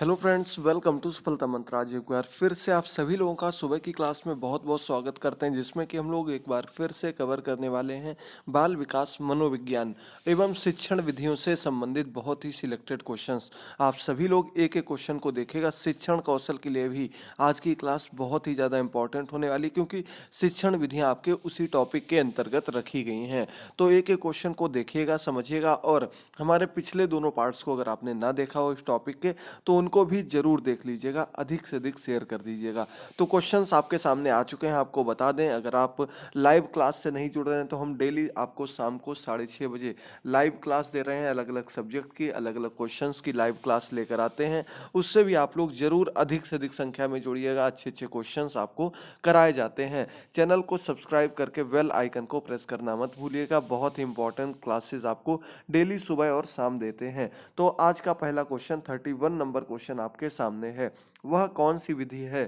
hello friends welcome to सफलता मंत्र आज एक बार फिर से आप सभी लोगों का सुबह की क्लास में बहुत बहुत स्वागत करते हैं जिसमें कि हम लोग एक बार फिर से कवर करने वाले हैं बाल विकास मनोविज्ञान एवं शिक्षण विधियों से संबंधित बहुत ही सिलेक्टेड क्वेश्चंस आप सभी लोग एक एक क्वेश्चन को देखेगा शिक्षण कौशल के लिए भी आज की क्लास बहुत ही ज़्यादा इंपॉर्टेंट होने वाली क्योंकि शिक्षण विधियाँ आपके उसी टॉपिक के अंतर्गत रखी गई हैं तो एक एक क्वेश्चन को देखिएगा समझिएगा और हमारे पिछले दोनों पार्ट्स को अगर आपने ना देखा हो इस टॉपिक के तो उनको भी ज़रूर देख लीजिएगा अधिक से अधिक शेयर कर दीजिएगा तो क्वेश्चंस आपके सामने आ चुके हैं आपको बता दें अगर आप लाइव क्लास से नहीं जुड़ रहे हैं तो हम डेली आपको शाम को साढ़े छः बजे लाइव क्लास दे रहे हैं अलग अलग सब्जेक्ट की अलग अलग क्वेश्चन की लाइव क्लास लेकर आते हैं उससे भी आप लोग ज़रूर अधिक से अधिक संख्या में जुड़िएगा अच्छे अच्छे क्वेश्चन आपको कराए जाते हैं चैनल को सब्सक्राइब करके वेल आइकन को प्रेस करना मत भूलिएगा बहुत ही इंपॉर्टेंट क्लासेज आपको डेली सुबह और शाम देते हैं तो आज का पहला question thirty one number question question आपके सामने है वह कौन सी विधि है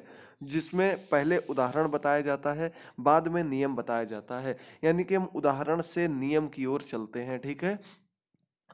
जिसमें पहले उदाहरण बताया जाता है बाद में नियम बताया जाता है यानी कि हम उदाहरण से नियम की ओर चलते हैं ठीक है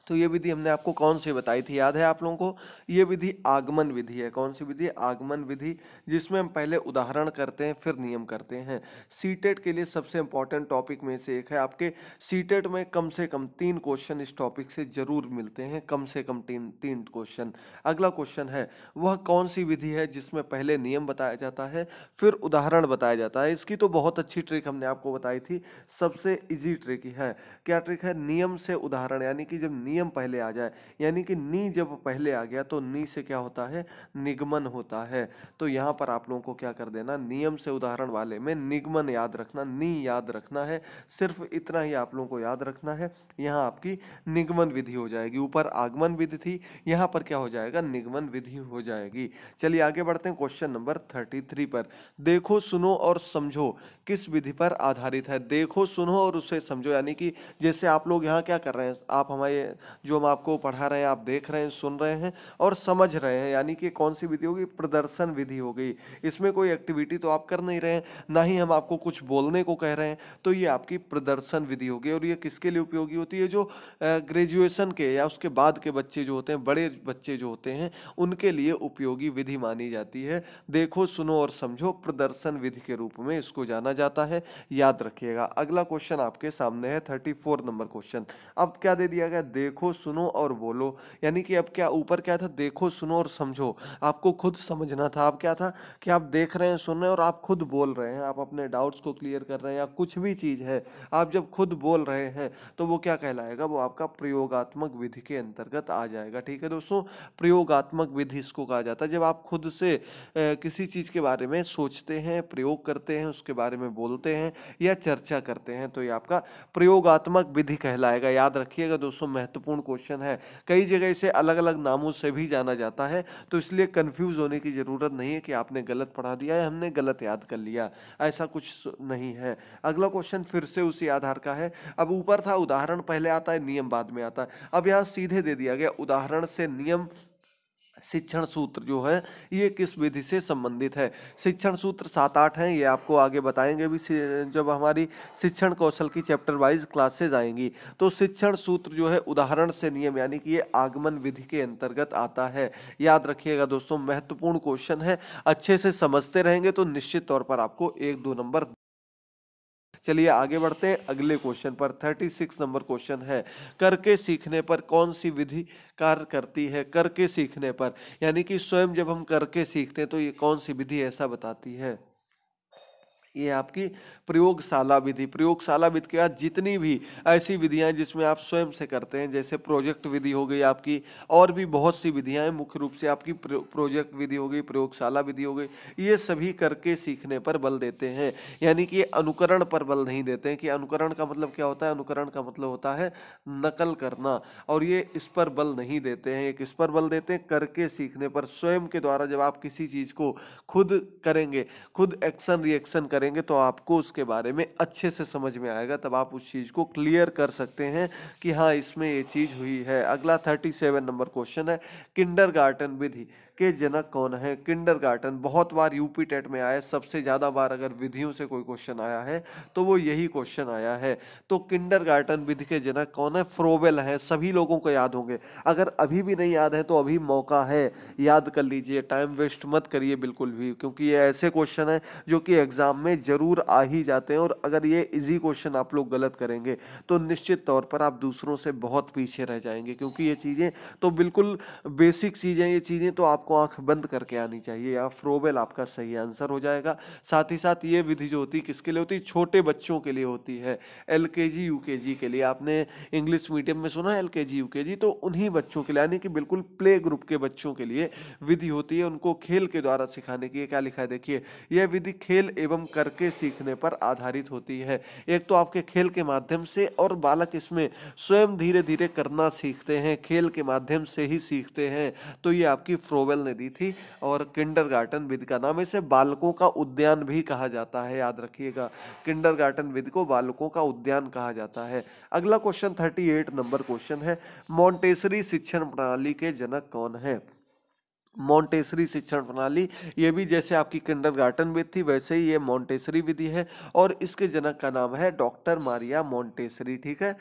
तो ये विधि हमने आपको कौन सी बताई थी याद है आप लोगों को ये विधि आगमन विधि है कौन सी विधि आगमन विधि जिसमें हम पहले उदाहरण करते हैं फिर नियम करते हैं सीटेट e के लिए सबसे इंपॉर्टेंट टॉपिक में से एक है आपके सीटेट e में कम से कम तीन क्वेश्चन इस टॉपिक से जरूर मिलते हैं कम से कम तीन तीन क्वेश्चन अगला क्वेश्चन है वह कौन सी विधि है जिसमें पहले नियम बताया जाता है फिर उदाहरण बताया जाता है इसकी तो बहुत अच्छी ट्रिक हमने आपको बताई थी सबसे ईजी ट्रिक है क्या ट्रिक है नियम से उदाहरण यानी कि जब नियम पहले आ जाए यानी कि नी जब पहले आ गया तो नी से क्या होता है निगमन होता है तो यहाँ पर आप लोगों को क्या कर देना नियम से उदाहरण वाले में निगमन याद रखना नी याद रखना है सिर्फ इतना ही आप लोगों को याद रखना है यहाँ आपकी निगमन विधि हो जाएगी ऊपर आगमन विधि थी यहाँ पर क्या हो जाएगा निगमन विधि हो जाएगी चलिए आगे बढ़ते हैं क्वेश्चन नंबर थर्टी थ्री पर देखो सुनो और समझो किस विधि पर आधारित है देखो सुनो और उसे समझो यानी कि जैसे आप लोग यहाँ क्या कर रहे हैं आप हमारे हैं जो हम आपको पढ़ा रहे हैं आप देख रहे हैं सुन रहे हैं और समझ रहे हैं यानी कि कौन सी विधि होगी प्रदर्शन विधि हो गई इसमें कोई एक्टिविटी तो आप कर नहीं रहे ना ही हम आपको कुछ बोलने को कह रहे हैं तो ये आपकी प्रदर्शन विधि होगी और ये किसके लिए उपयोगी होती है जो ग्रेजुएशन के या उसके बाद के बच्चे जो होते हैं बड़े बच्चे जो होते हैं उनके लिए उपयोगी विधि मानी जाती है देखो सुनो और समझो प्रदर्शन विधि के रूप में इसको जाना जाता है याद रखिएगा अगला क्वेश्चन आपके सामने है थर्टी फोर नंबर क्वेश्चन अब क्या दे दिया गया दे देखो सुनो और बोलो यानी कि अब क्या ऊपर क्या था देखो सुनो और समझो आपको खुद समझना था अब क्या था कि आप देख रहे हैं सुन रहे हैं और आप खुद बोल रहे हैं आप अपने डाउट्स को क्लियर कर रहे हैं या कुछ भी चीज़ है आप जब खुद बोल रहे हैं तो वो क्या कहलाएगा वो आपका प्रयोगात्मक विधि के अंतर्गत आ जाएगा ठीक है दोस्तों प्रयोगात्मक विधि इसको कहा जाता है जब आप खुद से किसी चीज़ के बारे में सोचते हैं प्रयोग करते हैं उसके बारे में बोलते हैं या चर्चा करते हैं तो ये आपका प्रयोगात्मक विधि कहलाएगा याद रखिएगा दोस्तों महत्व महत्वपूर्ण क्वेश्चन है कई जगह इसे अलग अलग नामों से भी जाना जाता है तो इसलिए कन्फ्यूज होने की ज़रूरत नहीं है कि आपने गलत पढ़ा दिया या हमने गलत याद कर लिया ऐसा कुछ नहीं है अगला क्वेश्चन फिर से उसी आधार का है अब ऊपर था उदाहरण पहले आता है नियम बाद में आता है अब यहाँ सीधे दे दिया गया उदाहरण से नियम शिक्षण सूत्र जो है ये किस विधि से संबंधित है शिक्षण सूत्र सात आठ हैं ये आपको आगे बताएंगे भी जब हमारी शिक्षण कौशल की चैप्टर वाइज क्लासेज आएंगी तो शिक्षण सूत्र जो है उदाहरण से नियम यानी कि ये आगमन विधि के अंतर्गत आता है याद रखिएगा दोस्तों महत्वपूर्ण क्वेश्चन है अच्छे से समझते रहेंगे तो निश्चित तौर पर आपको एक दो नंबर चलिए आगे बढ़ते हैं अगले क्वेश्चन पर थर्टी सिक्स नंबर क्वेश्चन है करके सीखने पर कौन सी विधि कार्य करती है करके सीखने पर यानी कि स्वयं जब हम करके सीखते हैं तो ये कौन सी विधि ऐसा बताती है ये आपकी प्रयोगशाला विधि प्रयोगशाला विधि के बाद जितनी भी ऐसी विधियाँ जिसमें आप स्वयं से करते हैं जैसे प्रोजेक्ट विधि हो गई आपकी और भी बहुत सी विधियाँ हैं मुख्य रूप से आपकी प्रोजेक्ट विधि हो गई प्रयोगशाला विधि हो गई ये सभी करके सीखने पर बल देते हैं यानी कि अनुकरण पर बल नहीं देते हैं कि अनुकरण का मतलब क्या होता है अनुकरण का मतलब होता है नकल करना और ये इस पर बल नहीं देते हैं एक इस पर बल देते हैं करके सीखने पर स्वयं के द्वारा जब आप किसी चीज़ को खुद करेंगे खुद एक्शन रिएक्शन करेंगे करेंगे तो आपको उसके बारे में अच्छे से समझ में आएगा तब आप उस चीज़ को क्लियर कर सकते हैं कि हाँ इसमें ये चीज़ हुई है अगला थर्टी सेवन नंबर क्वेश्चन है किंडर गार्डन विधि के जनक कौन है किंडर गार्टन बहुत बार यूपी टेट में आया सबसे ज़्यादा बार अगर विधियों से कोई क्वेश्चन आया है तो वो यही क्वेश्चन आया है तो किंडर गार्टन विधि के जनक कौन है फ्रोवेल है सभी लोगों को याद होंगे अगर अभी भी नहीं याद है तो अभी मौका है याद कर लीजिए टाइम वेस्ट मत करिए बिल्कुल भी क्योंकि ये ऐसे क्वेश्चन है जो कि एग्ज़ाम में ज़रूर आ ही जाते हैं और अगर ये इजी क्वेश्चन आप लोग गलत करेंगे तो निश्चित तौर पर आप दूसरों से बहुत पीछे रह जाएंगे क्योंकि ये चीज़ें तो बिल्कुल बेसिक चीज़ें ये चीज़ें तो आप आपको आंख बंद करके आनी चाहिए या फ्रोबेल आपका सही आंसर हो जाएगा साथ ही साथ ये विधि जो होती है किसके लिए होती है छोटे बच्चों के लिए होती है एल के जी यू के जी के लिए आपने इंग्लिश मीडियम में सुना एल के जी यू के जी तो उन्हीं बच्चों के लिए यानी कि बिल्कुल प्ले ग्रुप के बच्चों के लिए विधि होती है उनको खेल के द्वारा सिखाने की क्या लिखा है देखिए यह विधि खेल एवं करके सीखने पर आधारित होती है एक तो आपके खेल के माध्यम से और बालक इसमें स्वयं धीरे धीरे करना सीखते हैं खेल के माध्यम से ही सीखते हैं तो ये आपकी फ्रोवेल नोबेल ने दी थी और किंडर गार्टन विद का नाम इसे बालकों का उद्यान भी कहा जाता है याद रखिएगा किंडर गार्टन विद को बालकों का उद्यान कहा जाता है अगला question thirty eight number question है मॉन्टेसरी शिक्षण प्रणाली के जनक कौन है मॉन्टेसरी शिक्षण प्रणाली ये भी जैसे आपकी किंडर गार्टन विधि थी वैसे ही ये मॉन्टेसरी विधि है और इसके जनक का नाम है डॉक्टर मारिया मॉन्टेसरी ठीक है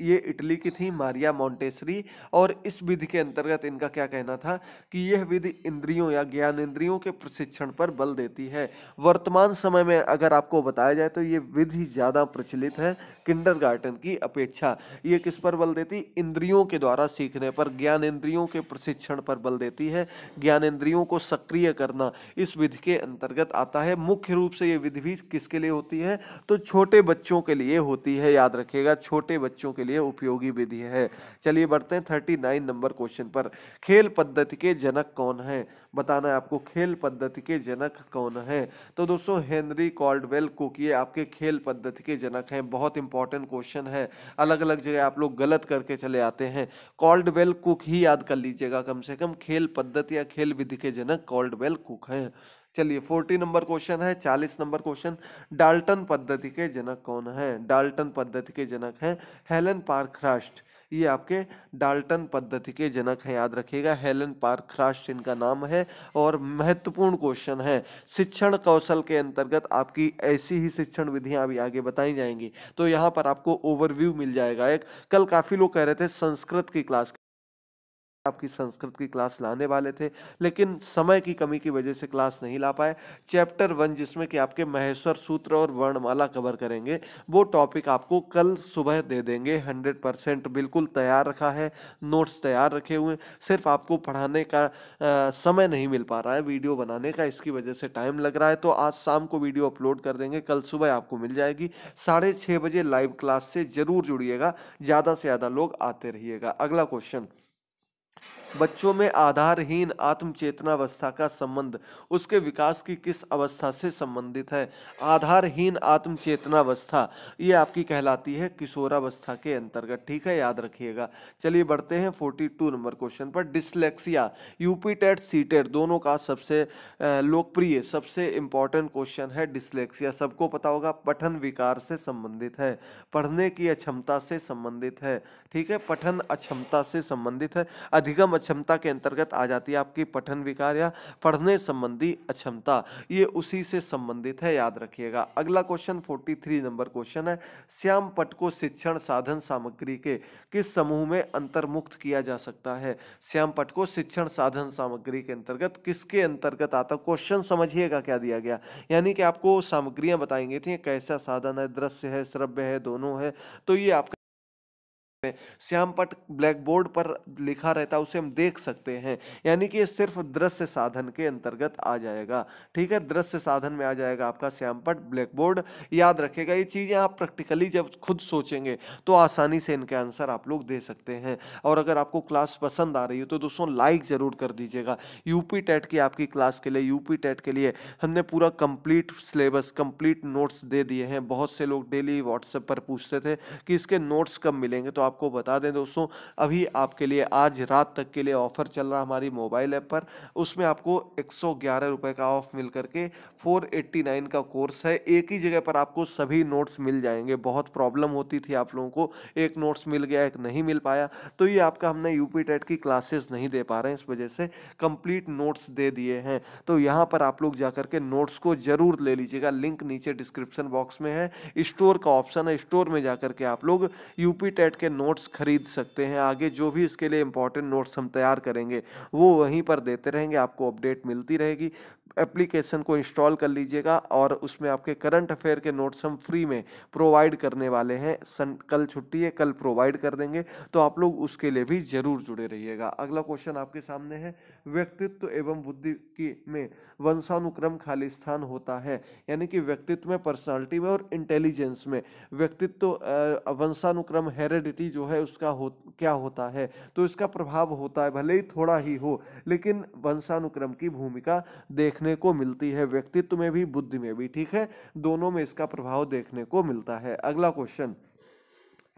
ये इटली की थी मारिया मोंटेसरी और इस विधि के अंतर्गत इनका क्या कहना था कि यह विधि इंद्रियों या ज्ञान इंद्रियों के प्रशिक्षण पर बल देती है वर्तमान समय में अगर आपको बताया जाए तो ये विधि ज़्यादा प्रचलित है किंडर की अपेक्षा ये किस पर बल देती इंद्रियों के द्वारा सीखने पर ज्ञान इंद्रियों के प्रशिक्षण पर बल देती है ज्ञान इंद्रियों को सक्रिय करना इस विधि के अंतर्गत आता है मुख्य रूप से ये विधि भी किसके लिए होती है तो छोटे बच्चों के लिए होती है याद रखेगा छोटे बच्चों के लिए उपयोगी विधि है चलिए बढ़ते हैं थर्टी नाइन नंबर क्वेश्चन पर खेल पद्धति के जनक कौन है बताना है आपको खेल पद्धति के जनक कौन है तो दोस्तों हेनरी कॉल्डवेल कुक ये आपके खेल पद्धति के जनक हैं बहुत इंपॉर्टेंट क्वेश्चन है अलग अलग जगह आप लोग गलत करके चले आते हैं कॉल्डवेल कुक ही याद कर लीजिएगा कम से कम खेल पद्धति या खेल विधि के जनक कॉल्डवेल कुक हैं चलिए फोर्टी नंबर क्वेश्चन है चालीस नंबर क्वेश्चन डाल्टन पद्धति के जनक कौन है डाल्टन पद्धति के जनक हैं हेलन पार्क्रास्ट ये आपके डाल्टन पद्धति के जनक हैं याद रखिएगा हेलन पार्क्रास्ट इनका नाम है और महत्वपूर्ण क्वेश्चन है शिक्षण कौशल के अंतर्गत आपकी ऐसी ही शिक्षण विधियां अभी आगे बताई जाएंगी तो यहाँ पर आपको ओवरव्यू मिल जाएगा एक कल काफ़ी लोग कह रहे थे संस्कृत की क्लास आपकी संस्कृत की क्लास लाने वाले थे लेकिन समय की कमी की वजह से क्लास नहीं ला पाए चैप्टर वन जिसमें कि आपके महेश्वर सूत्र और वर्णमाला कवर करेंगे वो टॉपिक आपको कल सुबह दे देंगे हंड्रेड परसेंट बिल्कुल तैयार रखा है नोट्स तैयार रखे हुए सिर्फ आपको पढ़ाने का आ, समय नहीं मिल पा रहा है वीडियो बनाने का इसकी वजह से टाइम लग रहा है तो आज शाम को वीडियो अपलोड कर देंगे कल सुबह आपको मिल जाएगी साढ़े छः बजे लाइव क्लास से ज़रूर जुड़िएगा ज़्यादा से ज़्यादा लोग आते रहिएगा अगला क्वेश्चन बच्चों में आधारहीन आत्मचेतनावस्था का संबंध उसके विकास की किस अवस्था से संबंधित है आधारहीन आत्मचेतनावस्था ये आपकी कहलाती है किशोरावस्था के अंतर्गत ठीक है याद रखिएगा चलिए बढ़ते हैं फोर्टी टू नंबर क्वेश्चन पर dyslexia UP TET C TET दोनों का सबसे लोकप्रिय सबसे इंपॉर्टेंट क्वेश्चन है डिसलेक्सिया सबको पता होगा पठन विकार से संबंधित है पढ़ने की अक्षमता से संबंधित है ठीक है पठन अक्षमता से संबंधित है अधिगम अक्षमता के अंतर्गत आ जाती है आपकी पठन विकार या पढ़ने संबंधी अक्षमता ये उसी से संबंधित है याद रखिएगा अगला क्वेश्चन 43 नंबर क्वेश्चन है श्याम पट को शिक्षण साधन सामग्री के किस समूह में अंतर्मुक्त किया जा सकता है श्याम पट को शिक्षण साधन सामग्री के अंतर्गत किसके अंतर्गत आता क्वेश्चन समझिएगा क्या दिया गया यानी कि आपको सामग्रियां बताएंगे थी कैसा साधन है दृश्य है श्रव्य है दोनों है तो ये आपका हैं श्यामपट ब्लैक बोर्ड पर लिखा रहता है उसे हम देख सकते हैं यानी कि ये सिर्फ दृश्य साधन के अंतर्गत आ जाएगा ठीक है दृश्य साधन में आ जाएगा आपका श्यामपट ब्लैक बोर्ड याद रखेगा ये चीज़ें आप प्रैक्टिकली जब खुद सोचेंगे तो आसानी से इनके आंसर आप लोग दे सकते हैं और अगर आपको क्लास पसंद आ रही हो तो दोस्तों लाइक ज़रूर कर दीजिएगा यूपी टेट की आपकी क्लास के लिए यूपी टेट के लिए हमने पूरा कंप्लीट सिलेबस कंप्लीट नोट्स दे दिए हैं बहुत से लोग डेली व्हाट्सएप पर पूछते थे कि इसके नोट्स कब मिलेंगे तो आपको बता दें दोस्तों अभी आपके लिए आज रात तक के लिए ऑफर चल रहा हमारी मोबाइल ऐप पर उसमें आपको एक सौ का ऑफ मिल करके 489 का कोर्स है एक ही जगह पर आपको सभी नोट्स मिल जाएंगे बहुत प्रॉब्लम होती थी आप लोगों को एक नोट्स मिल गया एक नहीं मिल पाया तो ये आपका हमने यू टेट की क्लासेस नहीं दे पा रहे हैं इस वजह से कंप्लीट नोट्स दे दिए हैं तो यहाँ पर आप लोग जाकर के नोट्स को ज़रूर ले लीजिएगा लिंक नीचे डिस्क्रिप्शन बॉक्स में है स्टोर का ऑप्शन है स्टोर में जाकर के आप लोग यूपी टेट के नोट्स खरीद सकते हैं आगे जो भी इसके लिए इंपॉर्टेंट नोट्स हम तैयार करेंगे वो वहीं पर देते रहेंगे आपको अपडेट मिलती रहेगी एप्लीकेशन को इंस्टॉल कर लीजिएगा और उसमें आपके करंट अफेयर के नोट्स हम फ्री में प्रोवाइड करने वाले हैं सन कल छुट्टी है कल प्रोवाइड कर देंगे तो आप लोग उसके लिए भी ज़रूर जुड़े रहिएगा अगला क्वेश्चन आपके सामने है व्यक्तित्व एवं बुद्धि की में वंशानुक्रम खाली स्थान होता है यानी कि व्यक्तित्व में पर्सनैलिटी में और इंटेलिजेंस में व्यक्तित्व वंशानुक्रम हेरिडिटी जो है उसका हो क्या होता है तो इसका प्रभाव होता है भले ही थोड़ा ही हो लेकिन वंशानुक्रम की भूमिका देखने देखने को मिलती है व्यक्तित्व में भी बुद्धि में भी ठीक है दोनों में इसका प्रभाव देखने को मिलता है अगला क्वेश्चन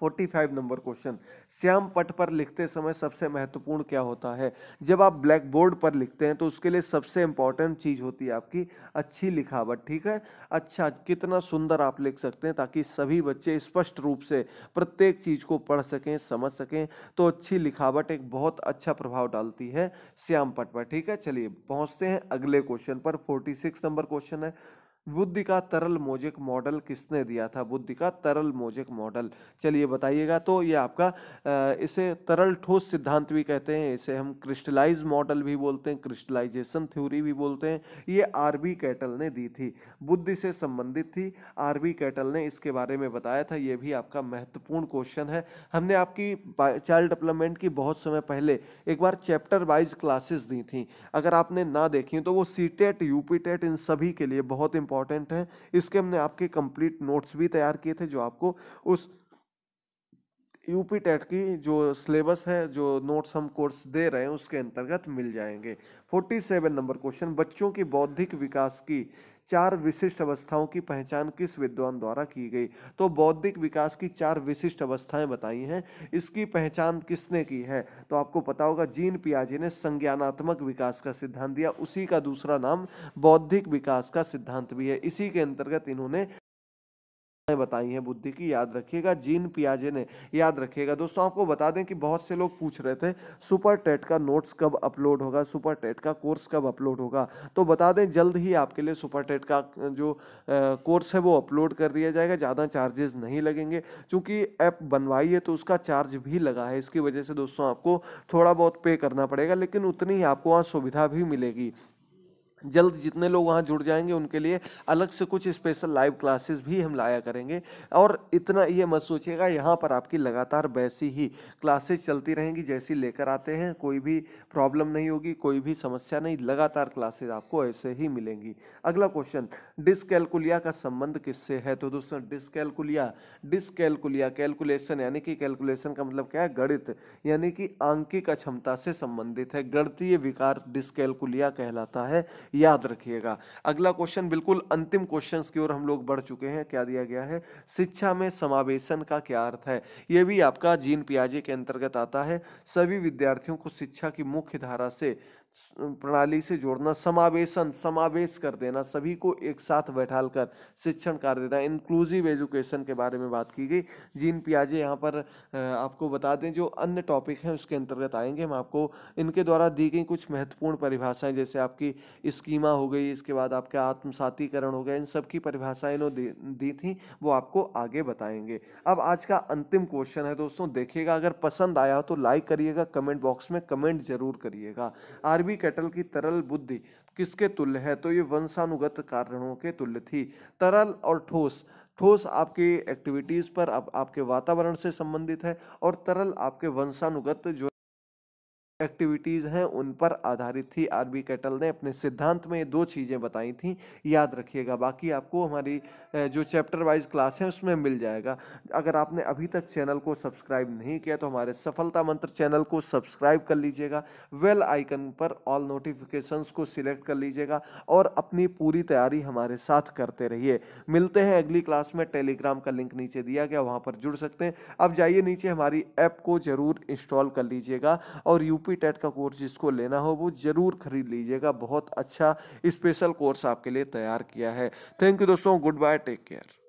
45 नंबर क्वेश्चन श्याम पट पर लिखते समय सबसे महत्वपूर्ण क्या होता है जब आप ब्लैक बोर्ड पर लिखते हैं तो उसके लिए सबसे इंपॉर्टेंट चीज़ होती है आपकी अच्छी लिखावट ठीक है अच्छा कितना सुंदर आप लिख सकते हैं ताकि सभी बच्चे स्पष्ट रूप से प्रत्येक चीज़ को पढ़ सकें समझ सकें तो अच्छी लिखावट एक बहुत अच्छा प्रभाव डालती है श्याम पट पर ठीक है चलिए पहुँचते हैं अगले क्वेश्चन पर फोर्टी नंबर क्वेश्चन है बुद्धि का तरल मोजेक मॉडल किसने दिया था बुद्धि का तरल मोजेक मॉडल चलिए बताइएगा तो ये आपका इसे तरल ठोस सिद्धांत भी कहते हैं इसे हम क्रिस्टलाइज मॉडल भी बोलते हैं क्रिस्टलाइजेशन थ्योरी भी बोलते हैं ये आर बी कैटल ने दी थी बुद्धि से संबंधित थी आर बी कैटल ने इसके बारे में बताया था ये भी आपका महत्वपूर्ण क्वेश्चन है हमने आपकी चाइल्ड डेवलपमेंट की बहुत समय पहले एक बार चैप्टर वाइज क्लासेस दी थी अगर आपने ना देखी तो वो सी टेट टेट इन सभी के लिए बहुत इंपॉर्टेंट है इसके हमने आपके कंप्लीट नोट्स भी तैयार किए थे जो आपको उस यूपी टेट e की जो सिलेबस है जो नोट्स हम कोर्स दे रहे हैं उसके अंतर्गत मिल जाएंगे 47 नंबर क्वेश्चन बच्चों की बौद्धिक विकास की चार विशिष्ट अवस्थाओं की पहचान किस विद्वान द्वारा की गई तो बौद्धिक विकास की चार विशिष्ट अवस्थाएं बताई हैं इसकी पहचान किसने की है तो आपको पता होगा जीन पियाजे ने संज्ञानात्मक विकास का सिद्धांत दिया उसी का दूसरा नाम बौद्धिक विकास का सिद्धांत भी है इसी के अंतर्गत इन्होंने बताई हैं बुद्धि की याद रखिएगा जीन पियाजे ने याद रखिएगा दोस्तों आपको बता दें कि बहुत से लोग पूछ रहे थे सुपर टेट का नोट्स कब अपलोड होगा सुपर टेट का कोर्स कब अपलोड होगा तो बता दें जल्द ही आपके लिए सुपर टेट का जो कोर्स है वो अपलोड कर दिया जाएगा ज़्यादा चार्जेस नहीं लगेंगे क्योंकि ऐप बनवाई है तो उसका चार्ज भी लगा है इसकी वजह से दोस्तों आपको थोड़ा बहुत पे करना पड़ेगा लेकिन उतनी ही आपको वहाँ सुविधा भी मिलेगी जल्द जितने लोग वहाँ जुड़ जाएंगे उनके लिए अलग से कुछ स्पेशल लाइव क्लासेस भी हम लाया करेंगे और इतना ये मत सोचिएगा यहाँ पर आपकी लगातार वैसी ही क्लासेस चलती रहेंगी जैसी लेकर आते हैं कोई भी प्रॉब्लम नहीं होगी कोई भी समस्या नहीं लगातार क्लासेस आपको ऐसे ही मिलेंगी अगला क्वेश्चन डिसकैलकुलिया का संबंध किससे है तो दोस्तों डिसकैलकुलिया डिसकैलकुलिया कैलकुलेशन यानी कि कैलकुलेशन का मतलब क्या है गणित यानी कि आंकिक अक्षमता से संबंधित है गणतीय विकार डिसकैलकुलिया कहलाता है याद रखिएगा अगला क्वेश्चन बिल्कुल अंतिम क्वेश्चन की ओर हम लोग बढ़ चुके हैं क्या दिया गया है शिक्षा में समावेशन का क्या अर्थ है यह भी आपका जीन पियाजे के अंतर्गत आता है सभी विद्यार्थियों को शिक्षा की मुख्य धारा से प्रणाली से जोड़ना समावेशन समावेश कर देना सभी को एक साथ बैठाल कर शिक्षण कार्य देना इंक्लूसिव एजुकेशन के बारे में बात की गई जीन पियाजे यहाँ पर आपको बता दें जो अन्य टॉपिक हैं उसके अंतर्गत आएंगे हम आपको इनके द्वारा दी गई कुछ महत्वपूर्ण परिभाषाएं जैसे आपकी स्कीमा हो गई इसके बाद आपके आत्मसातीकरण हो गया इन सबकी परिभाषाएं इन्होंने दी थी वो आपको आगे बताएंगे अब आज का अंतिम क्वेश्चन है दोस्तों देखिएगा अगर पसंद आया हो तो लाइक करिएगा कमेंट बॉक्स में कमेंट जरूर करिएगा आर आरबी कैटल की तरल बुद्धि किसके तुल्य है तो ये वंशानुगत कारणों के तुल्य थी तरल और ठोस ठोस आपकी एक्टिविटीज़ पर आप, आपके वातावरण से संबंधित है और तरल आपके वंशानुगत जो एक्टिविटीज़ हैं उन पर आधारित थी आर बी कैटल ने अपने सिद्धांत में ये दो चीज़ें बताई थी याद रखिएगा बाकी आपको हमारी जो चैप्टर वाइज क्लास है उसमें मिल जाएगा अगर आपने अभी तक चैनल को सब्सक्राइब नहीं किया तो हमारे सफलता मंत्र चैनल को सब्सक्राइब कर लीजिएगा वेल आइकन पर ऑल नोटिफिकेशंस को सिलेक्ट कर लीजिएगा और अपनी पूरी तैयारी हमारे साथ करते रहिए मिलते हैं अगली क्लास में टेलीग्राम का लिंक नीचे दिया गया वहाँ पर जुड़ सकते हैं अब जाइए नीचे हमारी ऐप को ज़रूर इंस्टॉल कर लीजिएगा और यूपी यूपी टेट का कोर्स जिसको लेना हो वो ज़रूर खरीद लीजिएगा बहुत अच्छा स्पेशल कोर्स आपके लिए तैयार किया है थैंक यू दोस्तों गुड बाय टेक केयर